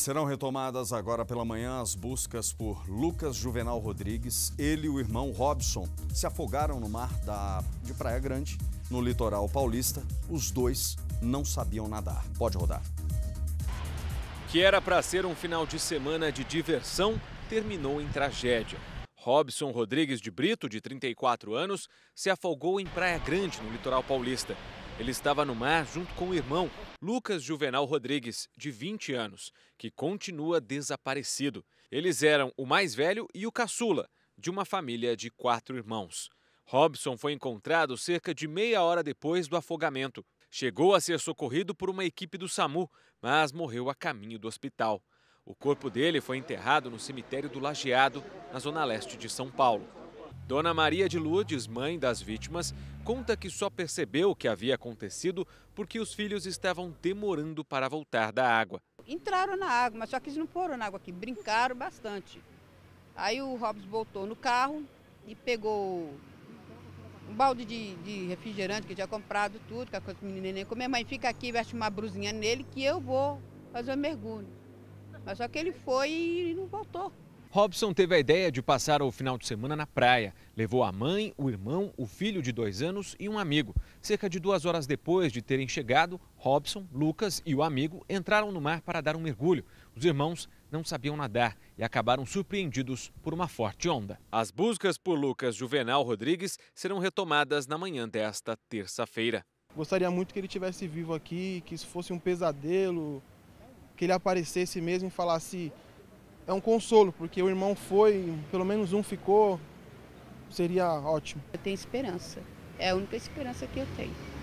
Serão retomadas agora pela manhã as buscas por Lucas Juvenal Rodrigues. Ele e o irmão Robson se afogaram no mar da, de Praia Grande, no litoral paulista. Os dois não sabiam nadar. Pode rodar. Que era para ser um final de semana de diversão, terminou em tragédia. Robson Rodrigues de Brito, de 34 anos, se afogou em Praia Grande, no litoral paulista. Ele estava no mar junto com o irmão, Lucas Juvenal Rodrigues, de 20 anos, que continua desaparecido. Eles eram o mais velho e o caçula, de uma família de quatro irmãos. Robson foi encontrado cerca de meia hora depois do afogamento. Chegou a ser socorrido por uma equipe do SAMU, mas morreu a caminho do hospital. O corpo dele foi enterrado no cemitério do Lajeado, na zona leste de São Paulo. Dona Maria de Lourdes, mãe das vítimas, conta que só percebeu o que havia acontecido porque os filhos estavam demorando para voltar da água. Entraram na água, mas só que eles não foram na água aqui, brincaram bastante. Aí o Robson voltou no carro e pegou um balde de, de refrigerante que tinha comprado tudo, que a coisa nem comer. Mãe, fica aqui, veste uma brusinha nele que eu vou fazer o mergulho. Mas só que ele foi e não voltou. Robson teve a ideia de passar o final de semana na praia. Levou a mãe, o irmão, o filho de dois anos e um amigo. Cerca de duas horas depois de terem chegado, Robson, Lucas e o amigo entraram no mar para dar um mergulho. Os irmãos não sabiam nadar e acabaram surpreendidos por uma forte onda. As buscas por Lucas Juvenal Rodrigues serão retomadas na manhã desta terça-feira. Gostaria muito que ele tivesse vivo aqui, que isso fosse um pesadelo, que ele aparecesse mesmo e falasse é um consolo, porque o irmão foi, pelo menos um ficou, seria ótimo. Eu tenho esperança, é a única esperança que eu tenho.